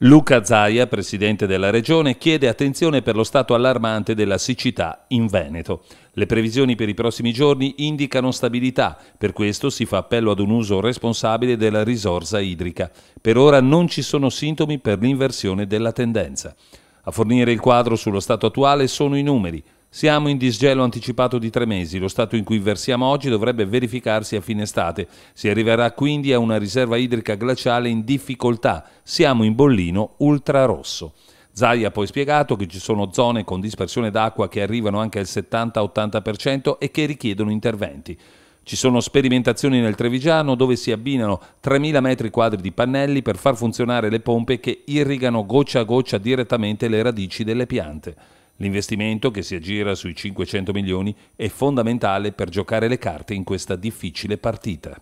Luca Zaia, presidente della regione, chiede attenzione per lo stato allarmante della siccità in Veneto. Le previsioni per i prossimi giorni indicano stabilità, per questo si fa appello ad un uso responsabile della risorsa idrica. Per ora non ci sono sintomi per l'inversione della tendenza. A fornire il quadro sullo stato attuale sono i numeri. Siamo in disgelo anticipato di tre mesi. Lo stato in cui versiamo oggi dovrebbe verificarsi a fine estate. Si arriverà quindi a una riserva idrica glaciale in difficoltà. Siamo in bollino ultrarosso. Zai ha poi spiegato che ci sono zone con dispersione d'acqua che arrivano anche al 70-80% e che richiedono interventi. Ci sono sperimentazioni nel Trevigiano dove si abbinano 3.000 metri quadri di pannelli per far funzionare le pompe che irrigano goccia a goccia direttamente le radici delle piante. L'investimento, che si aggira sui 500 milioni, è fondamentale per giocare le carte in questa difficile partita.